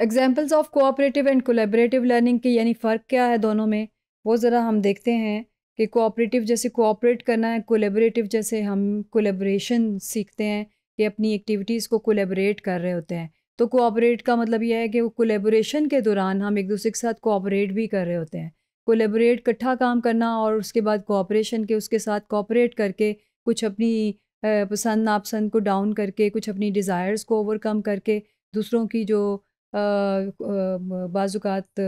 examples of cooperative and collaborative learning के यानी फ़र्क क्या है दोनों में वो ज़रा हम देखते हैं कि कोऑपरेटिव जैसे कोऑपरेट करना है कोलेबरेटिव जैसे हम कोलेब्रेशन सीखते हैं कि अपनी एक्टिविटीज़ को कोलेबरेट कर रहे होते हैं तो कोऑपरेट का मतलब यह है कि वो कोलेबोरेशन के दौरान हम एक दूसरे के साथ कोऑपरेट भी कर रहे होते हैं कोलेबरेट इकट्ठा काम करना और उसके बाद कोऑपरेशन के उसके साथ कोऑपरेट करके कुछ अपनी पसंद नापसंद को डाउन करके कुछ अपनी डिज़ायर्स को ओवरकम करके दूसरों की जो बाजुकात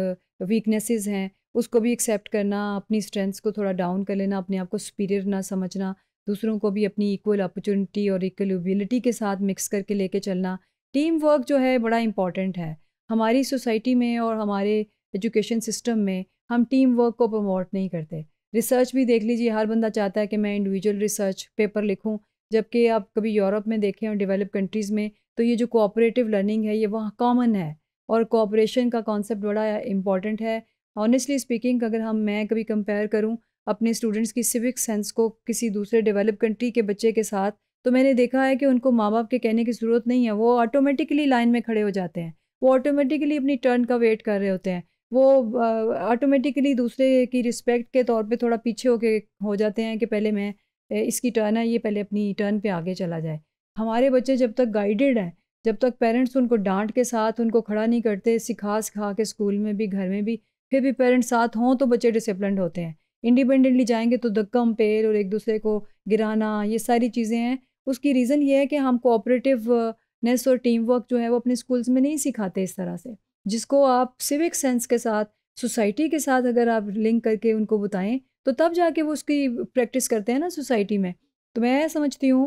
वीकनेसेस हैं उसको भी एक्सेप्ट करना अपनी स्ट्रेंथ्स को थोड़ा डाउन कर लेना अपने आप को सुपीरियर ना समझना दूसरों को भी अपनी इक्वल अपॉर्चुनिटी और इक्वलेबिलिटी के साथ मिक्स करके लेके चलना टीम वर्क जो है बड़ा इम्पॉर्टेंट है हमारी सोसाइटी में और हमारे एजुकेशन सिस्टम में हम टीम वर्क को प्रमोट नहीं करते रिसर्च भी देख लीजिए हर बंदा चाहता है कि मैं इंडिविजुअल रिसर्च पेपर लिखूँ जबकि आप कभी यूरोप में देखें और डेवलप कंट्रीज़ में तो ये जो कोऑपरेटिव लर्निंग है ये वहाँ कॉमन है और कोऑपरेशन का कॉन्सेप्ट बड़ा इम्पॉर्टेंट है ऑनेस्टली स्पीकिंग अगर हम मैं कभी कंपेयर करूँ अपने स्टूडेंट्स की सिविक सेंस को किसी दूसरे डेवलप कंट्री के बच्चे के साथ तो मैंने देखा है कि उनको माँ बाप के कहने की ज़रूरत नहीं है वो ऑटोमेटिकली लाइन में खड़े हो जाते हैं वो ऑटोमेटिकली अपनी टर्न का वेट कर रहे होते हैं वो ऑटोमेटिकली दूसरे की रिस्पेक्ट के तौर पे थोड़ा पीछे होके हो जाते हैं कि पहले मैं इसकी टर्न है ये पहले अपनी टर्न पे आगे चला जाए हमारे बच्चे जब तक गाइडेड हैं जब तक पेरेंट्स उनको डांट के साथ उनको खड़ा नहीं करते सिखा सिखा के स्कूल में भी घर में भी फिर भी पेरेंट्स साथ हों तो बच्चे डिसिप्लेंड होते हैं इंडिपेंडेंटली जाएंगे तो धक्का पेर और एक दूसरे को गिराना ये सारी चीज़ें हैं उसकी रीज़न ये है कि हम कोऑपरेटिवनेस और टीम वर्क जो है वो अपने स्कूल्स में नहीं सिखाते इस तरह से जिसको आप सिविक सेंस के साथ सोसाइटी के साथ अगर आप लिंक करके उनको बताएं तो तब जाके वो उसकी प्रैक्टिस करते हैं ना सोसाइटी में तो मैं समझती हूँ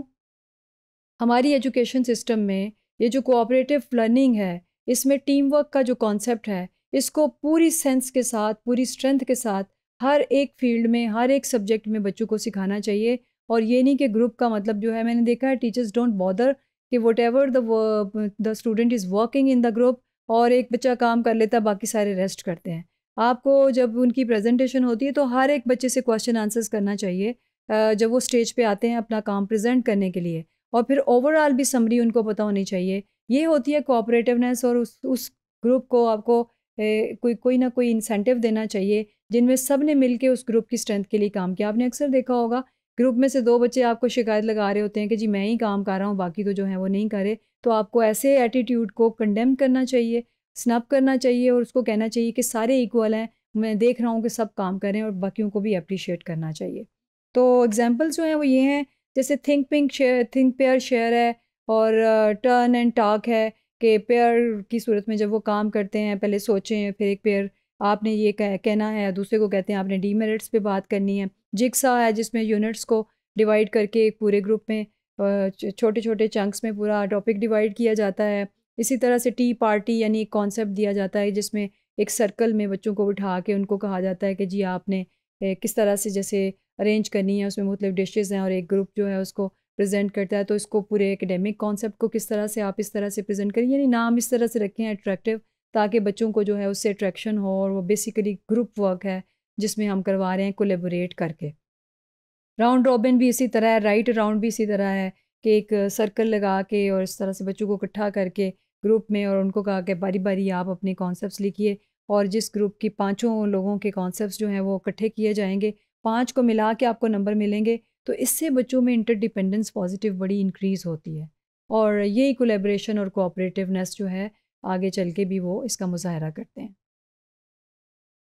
हमारी एजुकेशन सिस्टम में ये जो कोऑपरेटिव लर्निंग है इसमें टीम वर्क का जो कॉन्सेप्ट है इसको पूरी सेंस के साथ पूरी स्ट्रेंथ के साथ हर एक फील्ड में हर एक सब्जेक्ट में बच्चों को सिखाना चाहिए और ये नहीं कि ग्रुप का मतलब जो है मैंने देखा है टीचर्स डोंट बॉदर कि whatever the the student is working in the group और एक बच्चा काम कर लेता बाकी सारे रेस्ट करते हैं आपको जब उनकी प्रेजेंटेशन होती है तो हर एक बच्चे से क्वेश्चन आंसर्स करना चाहिए जब वो स्टेज पे आते हैं अपना काम प्रेजेंट करने के लिए और फिर ओवरऑल भी समरी उनको पता होनी चाहिए ये होती है कोऑपरेटिवनेस और उस उस ग्रुप को आपको ए, कोई कोई ना कोई इंसेंटिव देना चाहिए जिनमें सब ने मिल उस ग्रुप की स्ट्रेंथ के लिए काम किया आपने अक्सर देखा होगा ग्रुप में से दो बच्चे आपको शिकायत लगा रहे होते हैं कि जी मैं ही काम कर रहा हूँ बाकी तो जो है वो नहीं करे तो आपको ऐसे एटीट्यूड को कंडेम करना चाहिए स्नप करना चाहिए और उसको कहना चाहिए कि सारे इक्वल हैं मैं देख रहा हूँ कि सब काम करें और बाकियों को भी अप्रिशिएट करना चाहिए तो एग्जाम्पल्स जो हैं वो ये हैं जैसे think pink share think pair share है और टर्न एंड टाक है कि पेयर की सूरत में जब वो काम करते हैं पहले सोचें फिर एक पेयर आपने ये कह, कहना है दूसरे को कहते हैं आपने डीमेरिट्स पे बात करनी है जिक्सा है जिसमें यूनिट्स को डिवाइड करके एक पूरे ग्रुप में छोटे छोटे चंक्स में पूरा टॉपिक डिवाइड किया जाता है इसी तरह से टी पार्टी यानी एक कॉन्सेप्ट दिया जाता है जिसमें एक सर्कल में बच्चों को उठा के उनको कहा जाता है कि जी आपने किस तरह से जैसे अरेंज करनी है उसमें मुख्तु डिशेज़ हैं और एक ग्रुप जो है उसको प्रेजेंट करता है तो इसको पूरे एकेडमिक कॉन्सेप्ट को किस तरह से आप इस तरह से प्रेजेंट करें यानी नाम इस तरह से रखें अट्रैक्टिव ताकि बच्चों को जो है उससे अट्रैक्शन हो और वो बेसिकली ग्रुप वर्क है जिसमें हम करवा रहे हैं कोलेबोरेट करके राउंड रॉबिन भी इसी तरह है राइट राउंड भी इसी तरह है कि एक सर्कल लगा के और इस तरह से बच्चों को इकट्ठा करके ग्रुप में और उनको कहा कि बारी बारी आप अपने कॉन्सेप्ट लिखिए और जिस ग्रुप की पाँचों लोगों के कॉन्सेप्ट जो हैं वो इकट्ठे किए जाएंगे पाँच को मिला के आपको नंबर मिलेंगे तो इससे बच्चों में इंटर डिपेंडेंस पॉजिटिव बड़ी इंक्रीज़ होती है और यही कोलेब्रेशन और कोऑपरेटिवनेस जो है आगे चल के भी वो इसका मुजाहरा करते हैं